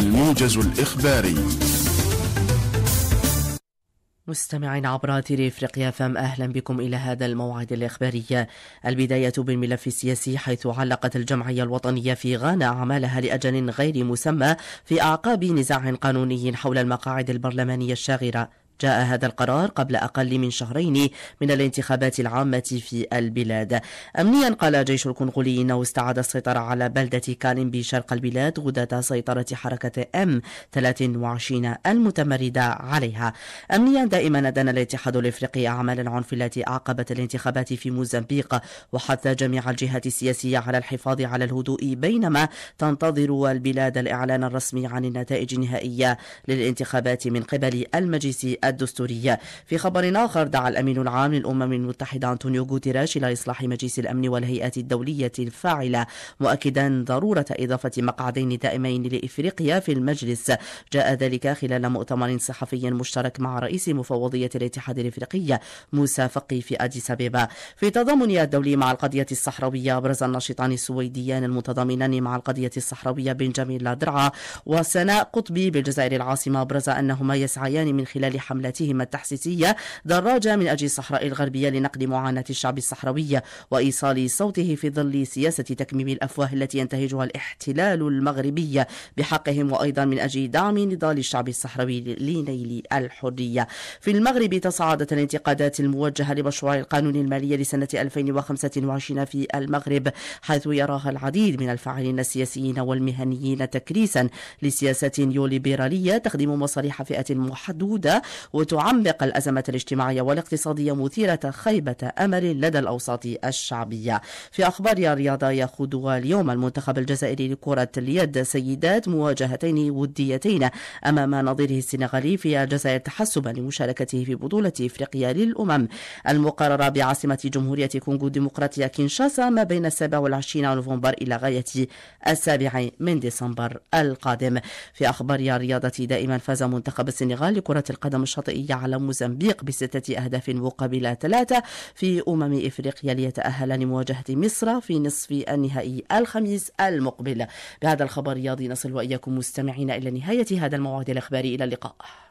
الموجز الإخباري مستمعين عبر تيري افريقيا فام اهلا بكم الى هذا الموعد الاخباري البدايه بالملف السياسي حيث علقت الجمعيه الوطنيه في غانا اعمالها لاجل غير مسمى في اعقاب نزاع قانوني حول المقاعد البرلمانيه الشاغره جاء هذا القرار قبل أقل من شهرين من الانتخابات العامة في البلاد أمنيا قال جيش الكونغولي أنه استعاد السيطرة على بلدة كاليمبي شرق البلاد غدة سيطرة حركة أم 23 المتمردة عليها أمنيا دائما دان الاتحاد الإفريقي أعمال العنف التي أعقبت الانتخابات في موزمبيق وحث جميع الجهات السياسية على الحفاظ على الهدوء بينما تنتظر البلاد الإعلان الرسمي عن النتائج النهائية للانتخابات من قبل المجلس الدستورية في خبر آخر دعا الأمين العام للأمم المتحدة أنطونيو غوتيريش إلى إصلاح مجلس الأمن والهيئات الدولية الفاعلة مؤكدا ضرورة إضافة مقعدين دائمين لإفريقيا في المجلس جاء ذلك خلال مؤتمر صحفي مشترك مع رئيس مفوضية الاتحاد الإفريقي موسى فقي في أديس أبيبا في تضامن الدولي مع القضية الصحراوية أبرز الناشطان السويديان المتضامنان مع القضية الصحراوية بنجامين لادرعا وسناء قطبي بالجزائر العاصمة أبرز أنهما يسعيان من خلال حملة حملاتهم التحسيسية دراجة من أجل الصحراء الغربية لنقل معاناة الشعب الصحراوي وإيصال صوته في ظل سياسة تكميم الأفواه التي ينتهجها الاحتلال المغربي بحقهم وأيضا من أجل دعم نضال الشعب الصحراوي لنيل الحرية في المغرب تصاعدت الانتقادات الموجهة لمشروع القانون المالي لسنة 2025 في المغرب حيث يراها العديد من الفاعلين السياسيين والمهنيين تكريسا لسياسات يوليبرالية تخدم مصالح فئة محدودة وتعمق الأزمة الاجتماعية والاقتصادية مثيرة خيبة أمل لدى الأوساط الشعبية في أخبار الرياضة يخوضها اليوم المنتخب الجزائري لكرة اليد سيدات مواجهتين وديتين أمام نظيره السنغالي في الجزائر تحسبا لمشاركته في بطولة إفريقيا للأمم المقررة بعاصمة جمهورية كونغو الديمقراطية كينشاسا ما بين السابع والعشرين نوفمبر إلى غاية السابع من ديسمبر القادم في أخبار الرياضة دائما فاز منتخب السنغال لكرة القدم الشاطئية على موزمبيق بستة أهداف مقابل ثلاثة في أمم إفريقيا ليتأهل لمواجهة مصر في نصف النهائي الخميس المقبل بهذا الخبر رياضي نصل وإياكم مستمعين إلى نهاية هذا الموعد الإخباري إلى اللقاء